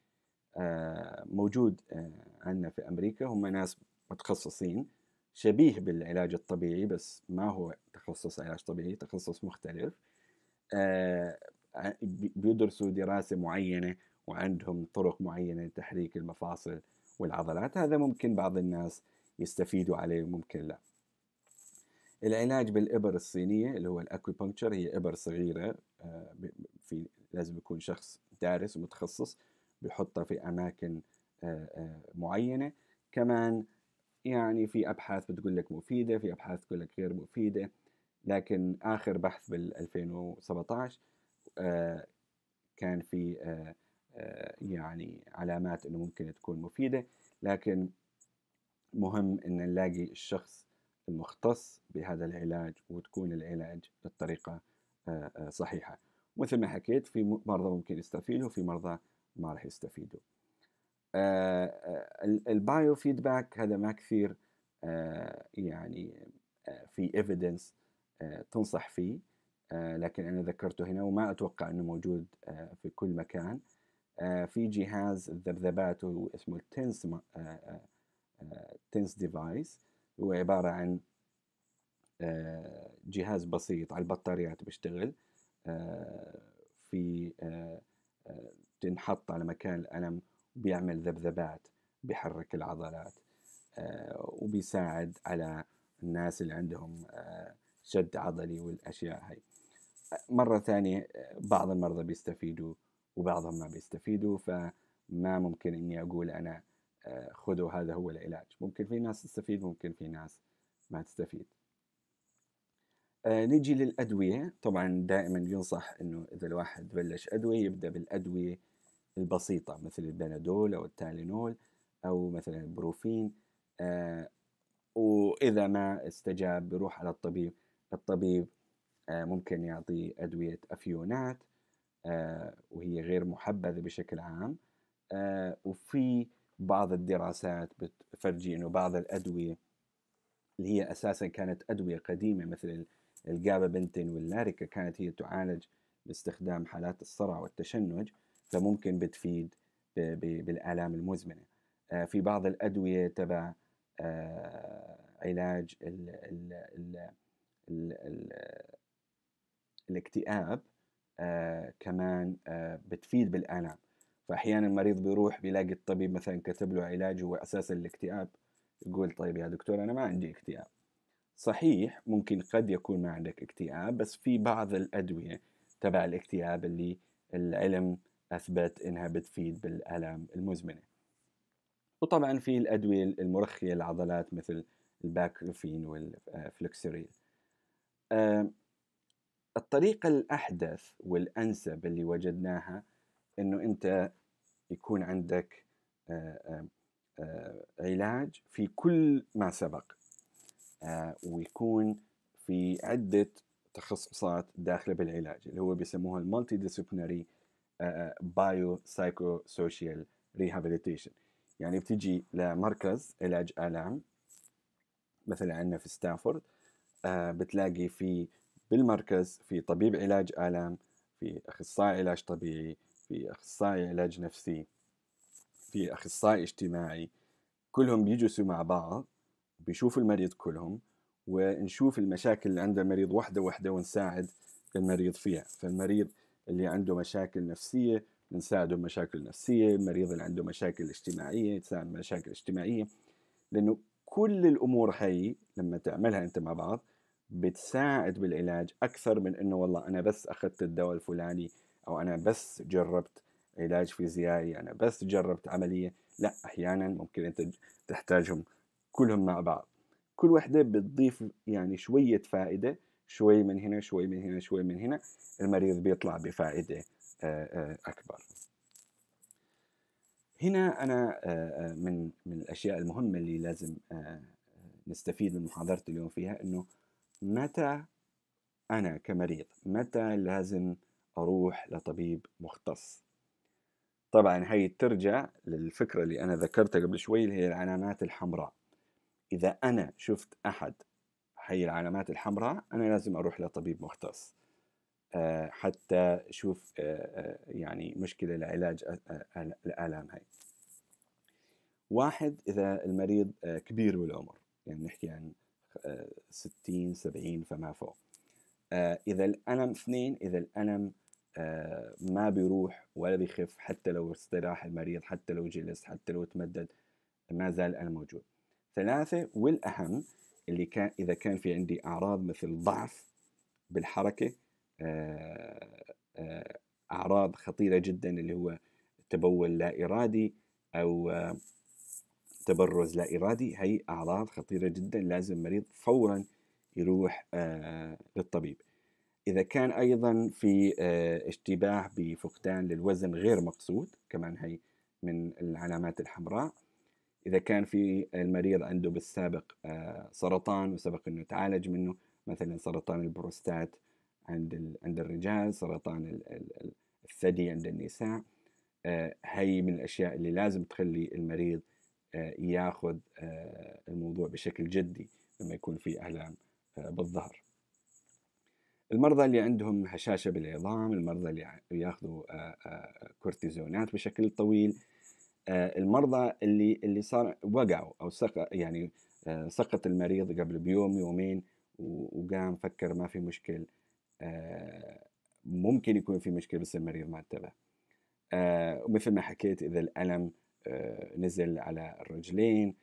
موجود آه، عندنا في أمريكا هم ناس متخصصين شبيه بالعلاج الطبيعي بس ما هو تخصص علاج طبيعي تخصص مختلف آه، بيدرسوا دراسة معينة وعندهم طرق معينة لتحريك المفاصل والعضلات هذا ممكن بعض الناس يستفيدوا عليه وممكن لا العلاج بالإبر الصينية اللي هو الأكوبنكتشر هي إبر صغيرة آه، في لازم يكون شخص دارس ومتخصص بيحطها في أماكن آه، معينة كمان يعني في ابحاث بتقول لك مفيده في ابحاث تقول لك غير مفيده لكن اخر بحث بال 2017 آه، كان في آه، آه، يعني علامات انه ممكن تكون مفيده لكن مهم ان نلاقي الشخص المختص بهذا العلاج وتكون العلاج بالطريقه صحيحه مثل ما حكيت في مرضى ممكن يستفيدوا وفي مرضى ما راح يستفيدوا آه، آه، البايو فيدباك هذا ما كثير آه، يعني في ايفيدنس تنصح فيه لكن انا ذكرته هنا وما اتوقع انه موجود في كل مكان في جهاز الذبذبات اسمه التنس تنس ديفايس هو عبارة عن جهاز بسيط على البطاريات بيشتغل في تنحط على مكان الألم بيعمل ذبذبات بيحرك العضلات آه، وبيساعد على الناس اللي عندهم آه، شد عضلي والأشياء هاي مرة ثانية آه، بعض المرضى بيستفيدوا وبعضهم ما بيستفيدوا فما ممكن إني أقول أنا خذوا هذا هو العلاج ممكن في ناس تستفيد ممكن في ناس ما تستفيد نجي للأدوية طبعا دائما ينصح أنه إذا الواحد بلش أدوية يبدأ بالأدوية البسيطة مثل البنادول أو التالينول أو مثلا البروفين آه وإذا ما استجاب بروح على الطبيب الطبيب آه ممكن يعطي أدوية أفيونات آه وهي غير محبذة بشكل عام آه، وفي بعض الدراسات بتفرجي أنه بعض الأدوية اللي هي أساسا كانت أدوية قديمة مثل الجابابنتين واللاريكا كانت هي تعالج باستخدام حالات الصرع والتشنج فممكن بتفيد بالآلام المزمنة آه، في بعض الأدوية تبع آه، علاج الـ الـ الـ الـ الـ الاكتئاب آه، كمان بتفيد بالآلام فأحيانا المريض بيروح بيلاقي الطبيب مثلا كتب له علاج هو أساسا الاكتئاب يقول طيب يا دكتور أنا ما عندي اكتئاب صحيح ممكن قد يكون ما عندك اكتئاب بس في بعض الأدوية تبع الاكتئاب اللي العلم أثبت إنها بتفيد بالآلام المزمنة وطبعا في الأدوية المرخية للعضلات مثل الباكلوفين والفلكسيرين الطريقة الأحدث والأنسب اللي وجدناها إنه أنت يكون عندك آه، آه، علاج في كل ما سبق آه، ويكون في عدة تخصصات داخلة بالعلاج اللي هو بيسموها المالتي ديسيبلينري بايو سايكو سوشيال ريهابيليتيشن يعني بتجي لمركز علاج آلام مثلا عندنا في ستانفورد آه، بتلاقي في بالمركز في طبيب علاج آلام في أخصائي علاج طبيعي في أخصائي علاج نفسي في أخصائي اجتماعي كلهم بيجلسوا مع بعض بيشوفوا المريض كلهم ونشوف المشاكل اللي عند المريض وحدة وحدة ونساعد المريض فيها فالمريض اللي عنده مشاكل نفسيه بنساعده بمشاكل نفسيه المريض اللي عنده مشاكل اجتماعيه تساعد مشاكل اجتماعيه لانه كل الامور هي لما تعملها انت مع بعض بتساعد بالعلاج اكثر من انه والله انا بس اخذت الدواء الفلاني او انا بس جربت علاج فيزيائي انا بس جربت عمليه لا احيانا ممكن انت تحتاجهم كلهم مع بعض كل وحده بتضيف يعني شويه فائده شوي من هنا شوي من هنا شوي من هنا المريض بيطلع بفائدة أكبر هنا أنا من من الأشياء المهمة اللي لازم نستفيد من محاضرة اليوم فيها أنه متى أنا كمريض متى لازم أروح لطبيب مختص طبعا هي ترجع للفكرة اللي أنا ذكرتها قبل شوي اللي هي العلامات الحمراء إذا أنا شفت أحد هي العلامات الحمراء أنا لازم أروح لطبيب مختص آه، حتى أشوف آه، آه، يعني مشكلة لعلاج الآلام هاي واحد إذا المريض كبير بالعمر يعني نحكي عن 60 70 فما فوق إذا الألم اثنين إذا الألم ما بيروح ولا بيخف حتى لو استراح المريض حتى لو جلس حتى لو تمدد ما زال الألم موجود ثلاثة والأهم اللي كان اذا كان في عندي اعراض مثل ضعف بالحركه آه، آه، اعراض خطيره جدا اللي هو تبول لا ارادي او آه، تبرز لا ارادي هي اعراض خطيره جدا لازم المريض فورا يروح للطبيب اذا كان ايضا في اشتباه بفقدان للوزن غير مقصود كمان هي من العلامات الحمراء إذا كان في المريض عنده بالسابق آه، سرطان وسبق أنه تعالج منه مثلا سرطان البروستات عند عند الرجال سرطان الثدي عند النساء هي آه، من الأشياء اللي لازم تخلي المريض آه، ياخذ الموضوع بشكل جدي لما يكون في آلام بالظهر المرضى اللي عندهم هشاشة بالعظام المرضى اللي ياخذوا كورتيزونات بشكل طويل آه، المرضى اللي اللي صار وقعوا او سقط يعني آه، سقط المريض قبل بيوم يومين وقام فكر ما في مشكل آه، ممكن يكون في مشكله بس المريض ما انتبه ومثل ما حكيت اذا الالم نزل على الرجلين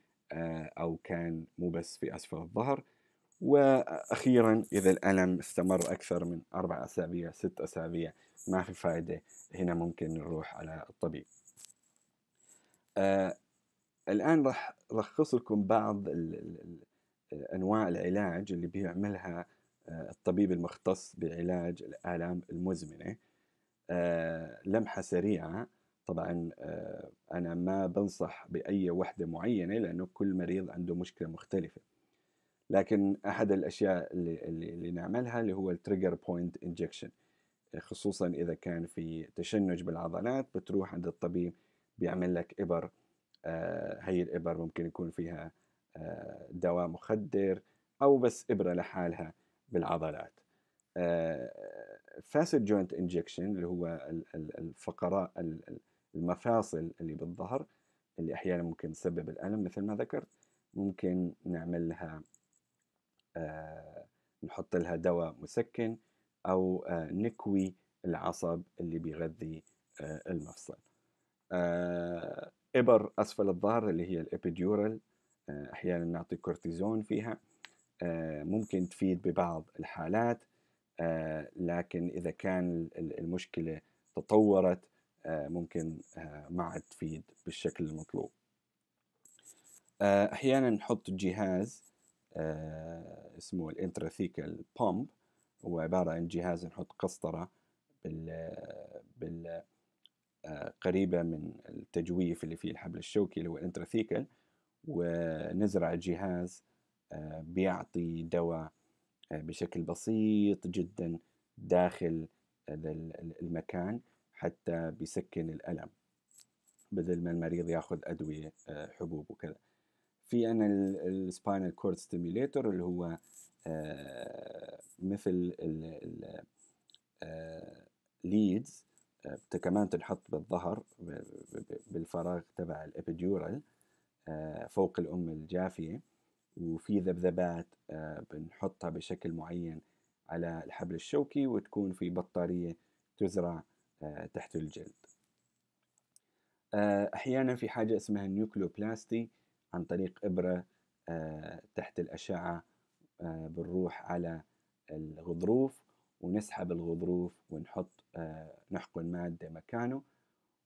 او كان مو بس في اسفل الظهر واخيرا اذا الالم استمر اكثر من اربع اسابيع ست اسابيع ما في فائده هنا ممكن نروح على الطبيب آه الآن راح لخص لكم بعض الـ الـ أنواع العلاج اللي بيعملها آه الطبيب المختص بعلاج الآلام المزمنة آه لمحة سريعة طبعا آه أنا ما بنصح بأي وحدة معينة لأنه كل مريض عنده مشكلة مختلفة لكن أحد الأشياء اللي, اللي, اللي نعملها اللي هو التريجر بوينت انجكشن خصوصا إذا كان في تشنج بالعضلات بتروح عند الطبيب بيعمل لك إبر هي آه، الإبر ممكن يكون فيها آه، دواء مخدر أو بس إبرة لحالها بالعضلات فاسد جوينت انجكشن اللي هو الفقراء المفاصل اللي بالظهر اللي احيانا ممكن تسبب الالم مثل ما ذكرت ممكن نعمل لها آه، نحط لها دواء مسكن او نكوي العصب اللي بيغذي المفصل آه، إبر أسفل الظهر اللي هي الإبيديورال آه، أحيانا نعطي كورتيزون فيها آه، ممكن تفيد ببعض الحالات لكن إذا كان المشكلة تطورت ممكن ما عاد تفيد بالشكل المطلوب أحيانا نحط جهاز اسمه الانتراثيكال بومب هو عبارة عن جهاز نحط قسطرة بال بال قريبة من التجويف اللي فيه الحبل الشوكي اللي هو الانتراثيكل ونزرع جهاز آه، بيعطي دواء آه، بشكل بسيط جدا داخل المكان حتى بيسكن الألم بدل ما المريض ياخذ أدوية آه، حبوب وكذا في عنا السباينال كورد ستيميليتور اللي هو مثل ليدز كمان تنحط بالظهر بالفراغ تبع الابيديورال آه، فوق الأم الجافية وفي ذبذبات آه، بنحطها بشكل معين على الحبل الشوكي وتكون في بطارية تزرع آه، تحت الجلد أحيانا في حاجة اسمها النيوكليوبلاستي عن طريق إبرة تحت الأشعة بنروح على الغضروف ونسحب الغضروف ونحط آه، نحقن مادة مكانه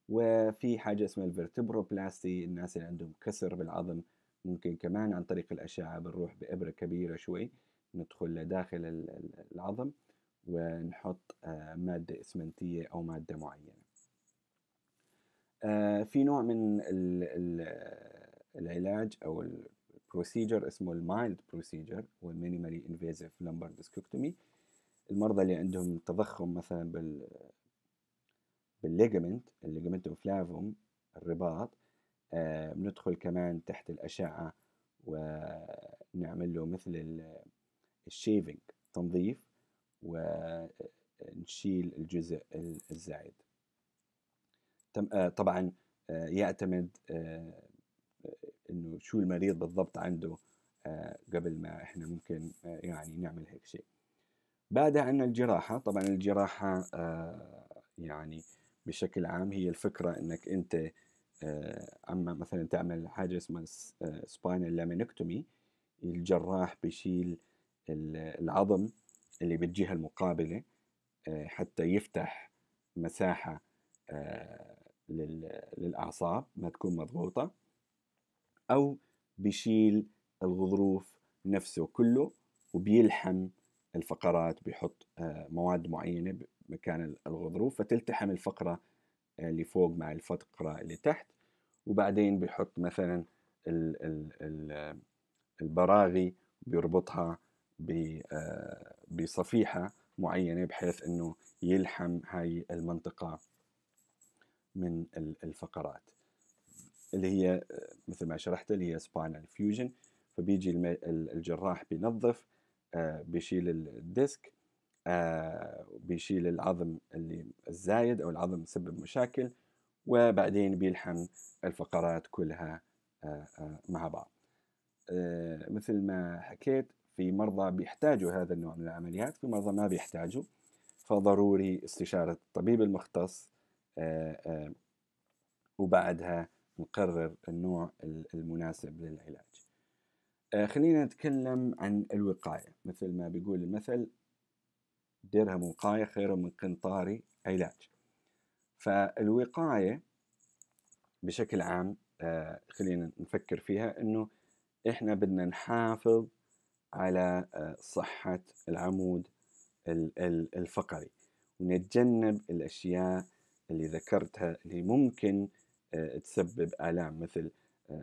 وفي حاجة اسمها الفرتبروبلاستي الناس اللي عندهم كسر بالعظم ممكن كمان عن طريق الأشعة بنروح بإبرة كبيرة شوي ندخل لداخل العظم ونحط آه، مادة إسمنتية أو مادة معينة آه، في نوع من العلاج أو البروسيجر اسمه المايلد بروسيجر والمينيمالي انفيزيف لمبر ديسكوكتومي المرضى اللي عندهم تضخم مثلا بال بالليجمنت الليجمنت لافوم الرباط آه بندخل كمان تحت الأشعة ونعمل له مثل الشيفنج تنظيف ونشيل الجزء الزايد آه، طبعا آه، يعتمد آه، انه شو المريض بالضبط عنده قبل ما احنا ممكن يعني نعمل هيك شيء بعدها عندنا الجراحة طبعا الجراحة آه، يعني بشكل عام هي الفكرة انك انت آه، اما مثلا تعمل حاجة اسمها سباينال آه، لامينكتومي الجراح بيشيل العظم اللي بالجهة المقابلة حتى يفتح مساحة للأعصاب ما تكون مضغوطة أو بيشيل الغضروف نفسه كله وبيلحم الفقرات بيحط آه، مواد معينة مكان الغضروف فتلتحم الفقرة آه، اللي فوق مع الفقرة اللي تحت وبعدين بيحط مثلا البراغي بيربطها آه، بصفيحة معينة بحيث انه يلحم هاي المنطقة من الفقرات اللي هي مثل ما شرحت اللي هي سباينال فيوجن فبيجي الجراح بينظف آه، بيشيل الديسك آه، بيشيل العظم اللي الزايد أو العظم مسبب مشاكل وبعدين بيلحم الفقرات كلها آه، مع بعض مثل ما حكيت في مرضى بيحتاجوا هذا النوع من العمليات في مرضى ما بيحتاجوا فضروري استشارة الطبيب المختص وبعدها نقرر النوع المناسب للعلاج آه، خلينا نتكلم عن الوقاية مثل ما بيقول المثل درهم وقاية خير من قنطاري علاج فالوقاية بشكل عام آه، خلينا نفكر فيها أنه إحنا بدنا نحافظ على آه، صحة العمود الفقري ونتجنب الأشياء اللي ذكرتها اللي ممكن تسبب آلام مثل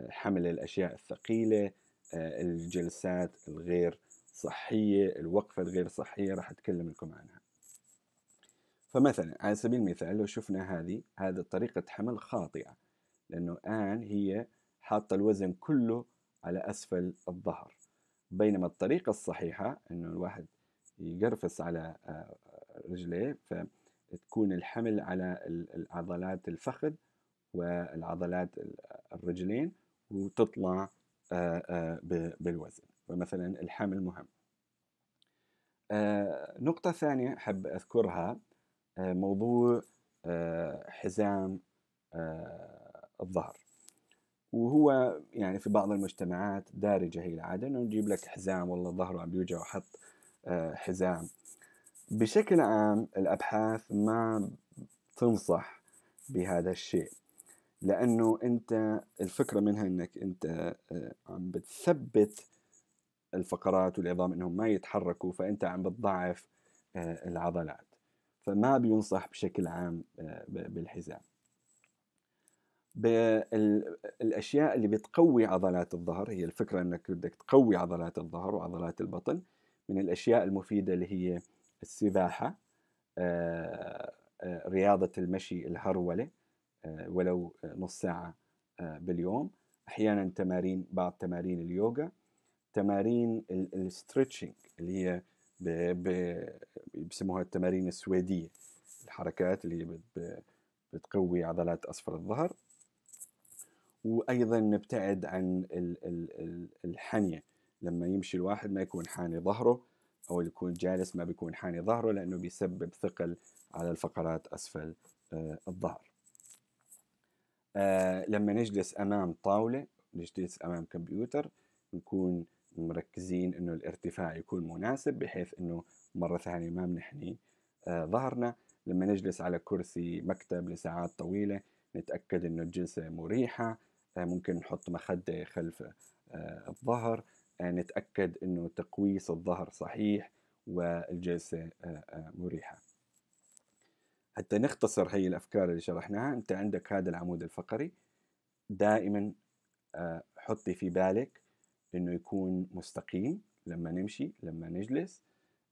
حمل الأشياء الثقيلة آه، الجلسات الغير صحية الوقفة الغير صحية راح أتكلم لكم عنها فمثلا على سبيل المثال لو شفنا هذه هذا طريقة حمل خاطئة لأنه الآن هي حاطة الوزن كله على أسفل الظهر بينما الطريقة الصحيحة أنه الواحد يقرفس على آه، رجليه فتكون الحمل على عضلات الفخذ والعضلات الرجلين وتطلع آه، آه، بالوزن فمثلا الحمل مهم آه، نقطة ثانية أحب أذكرها موضوع حزام الظهر وهو يعني في بعض المجتمعات دارجة هي العادة إنه نجيب لك حزام والله ظهره عم يوجع وحط حزام بشكل عام الأبحاث ما تنصح بهذا الشيء لانه انت الفكره منها انك انت آه، عم بتثبت الفقرات والعظام انهم ما يتحركوا فانت عم بتضعف آه، العضلات فما بينصح بشكل عام آه، بالحزام بالاشياء اللي بتقوي عضلات الظهر هي الفكره انك بدك تقوي عضلات الظهر وعضلات البطن من الاشياء المفيده اللي هي السباحه رياضه المشي الهروله آه، ولو آه، نص ساعة آه، باليوم أحيانا تمارين بعض تمارين اليوغا تمارين الستريتشنج اللي هي بسموها التمارين السويدية الحركات اللي بتقوي عضلات أسفل الظهر وأيضا نبتعد عن الحنية لما يمشي الواحد ما يكون حاني ظهره أو يكون جالس ما بيكون حاني ظهره لأنه بيسبب ثقل على الفقرات أسفل الظهر آه لما نجلس امام طاوله نجلس امام كمبيوتر نكون مركزين انه الارتفاع يكون مناسب بحيث انه مره ثانيه ما بنحني آه ظهرنا لما نجلس على كرسي مكتب لساعات طويله نتاكد انه الجلسه مريحه آه ممكن نحط مخده خلف آه الظهر آه نتاكد انه تقويس الظهر صحيح والجلسه آه آه مريحه حتى نختصر هي الأفكار اللي شرحناها أنت عندك هذا العمود الفقري دائما آه، حطي في بالك أنه يكون مستقيم لما نمشي لما نجلس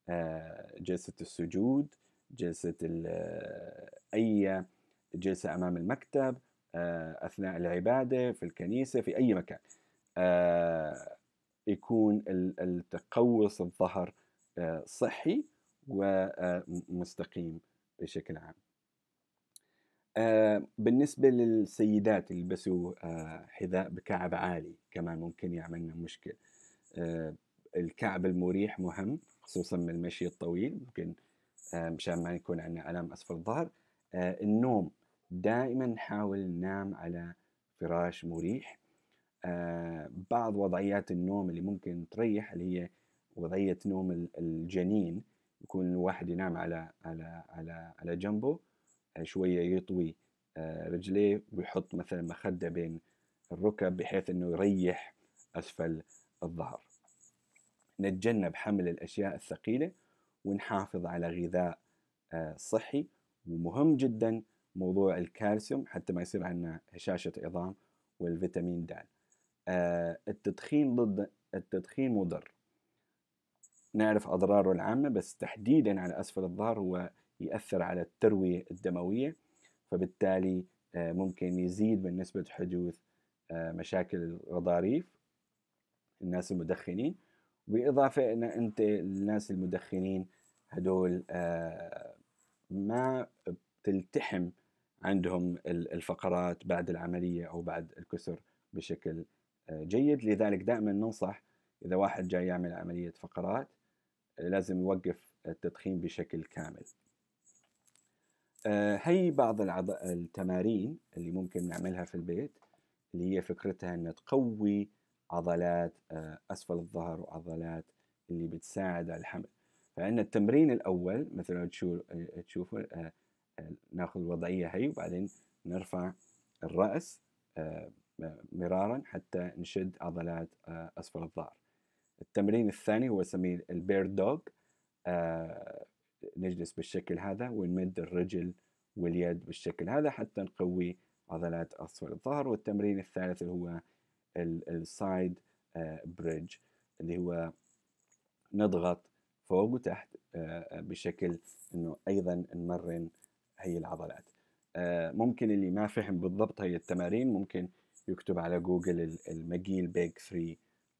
آه، جلسة السجود جلسة آه، أي جلسة أمام المكتب أثناء العبادة في الكنيسة في أي مكان يكون التقوس الظهر صحي ومستقيم بشكل عام آه، بالنسبة للسيدات اللي يلبسوا آه، حذاء بكعب عالي كمان ممكن يعملنا مشكلة آه، الكعب المريح مهم خصوصا من المشي الطويل ممكن مشان ما يكون عندنا ألم أسفل الظهر النوم دائما نحاول ننام على فراش مريح بعض وضعيات النوم اللي ممكن تريح اللي هي وضعية نوم الجنين يكون الواحد ينام على على على على جنبه آه، شويه يطوي آه، رجليه ويحط مثلا مخده بين الركب بحيث انه يريح اسفل الظهر نتجنب حمل الاشياء الثقيله ونحافظ على غذاء آه، صحي ومهم جدا موضوع الكالسيوم حتى ما يصير عندنا هشاشه عظام والفيتامين د التدخين ضد التدخين مضر نعرف أضراره العامة بس تحديدا على أسفل الظهر هو يأثر على التروية الدموية فبالتالي آه، ممكن يزيد من نسبة حدوث آه، مشاكل الغضاريف الناس المدخنين بالإضافة أن أنت الناس المدخنين هدول آه، ما بتلتحم عندهم الفقرات بعد العملية أو بعد الكسر بشكل جيد لذلك دائما ننصح إذا واحد جاي يعمل عملية فقرات لازم يوقف التدخين بشكل كامل آه، هي بعض التمارين اللي ممكن نعملها في البيت اللي هي فكرتها أن تقوي عضلات آه، أسفل الظهر وعضلات اللي بتساعد على الحمل فإن التمرين الأول مثل آه، تشوفوا ناخذ الوضعية هي وبعدين نرفع الرأس مرارا حتى نشد عضلات أسفل الظهر التمرين الثاني هو نسميه البير دوغ آه نجلس بالشكل هذا ونمد الرجل واليد بالشكل هذا حتى نقوي عضلات أسفل الظهر والتمرين الثالث اللي هو السايد بريدج آه، اللي هو نضغط فوق وتحت آه، بشكل انه ايضا نمرن هي العضلات آه، ممكن اللي ما فهم بالضبط هي التمارين ممكن يكتب على جوجل المجيل بيج 3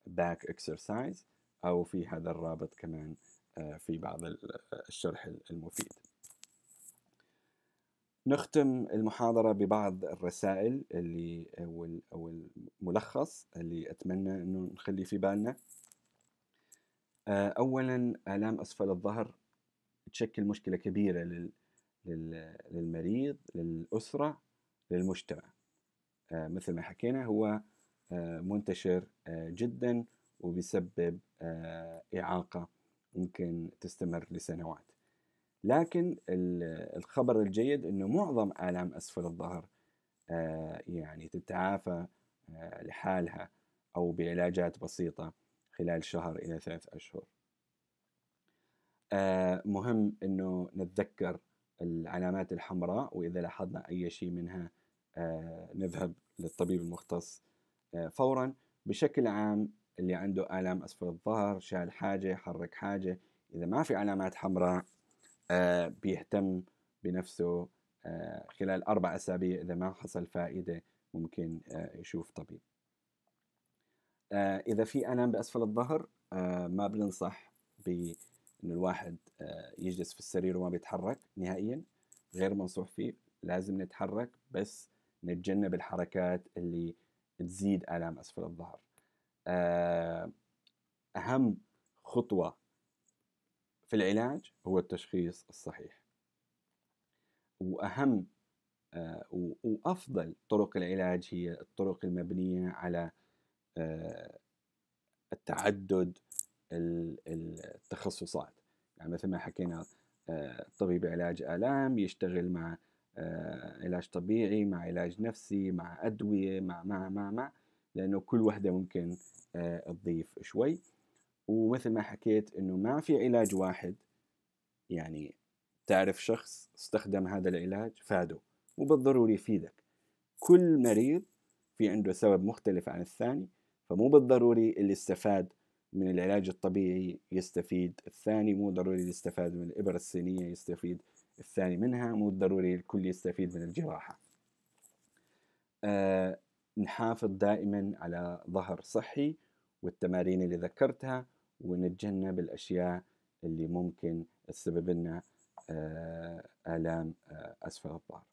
back exercise أو في هذا الرابط كمان آه، في بعض آه، الشرح المفيد نختم المحاضرة ببعض الرسائل اللي آه، أو الملخص اللي أتمنى أنه نخلي في بالنا أولا آلام أسفل الظهر تشكل مشكلة كبيرة للمريض للأسرة للمجتمع مثل ما حكينا هو آه، منتشر آه، جدا وبيسبب آه، إعاقة ممكن تستمر لسنوات لكن الخبر الجيد أنه معظم آلام أسفل الظهر يعني تتعافى لحالها أو بعلاجات بسيطة خلال شهر إلى ثلاث أشهر مهم أنه نتذكر العلامات الحمراء وإذا لاحظنا أي شيء منها نذهب للطبيب المختص آه، فورا بشكل عام اللي عنده آلام أسفل الظهر شال حاجة حرك حاجة إذا ما في علامات حمراء آه، بيهتم بنفسه آه، خلال أربع أسابيع إذا ما حصل فائدة ممكن يشوف طبيب إذا في ألم بأسفل الظهر ما بننصح بأنه الواحد يجلس في السرير وما بيتحرك نهائيا غير منصوح فيه لازم نتحرك بس نتجنب الحركات اللي تزيد آلام أسفل الظهر آه، أهم خطوة في العلاج هو التشخيص الصحيح وأهم آه، وأفضل طرق العلاج هي الطرق المبنية على آه، التعدد التخصصات يعني مثل ما حكينا طبيب علاج آلام يشتغل مع آه، علاج طبيعي مع علاج نفسي مع أدوية مع مع مع مع لأنه كل وحدة ممكن آه، تضيف شوي ومثل ما حكيت إنه ما في علاج واحد يعني تعرف شخص استخدم هذا العلاج فاده مو بالضروري يفيدك كل مريض في عنده سبب مختلف عن الثاني فمو بالضروري اللي استفاد من العلاج الطبيعي يستفيد الثاني مو ضروري اللي استفاد من الإبر السينية يستفيد الثاني منها مو ضروري الكل يستفيد من الجراحة أه نحافظ دائما على ظهر صحي والتمارين اللي ذكرتها ونتجنب الأشياء اللي ممكن تسبب لنا آه، آلام آه، أسفل الظهر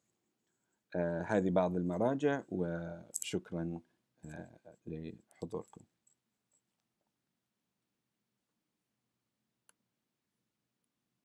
آه، هذه بعض المراجع وشكرا لحضوركم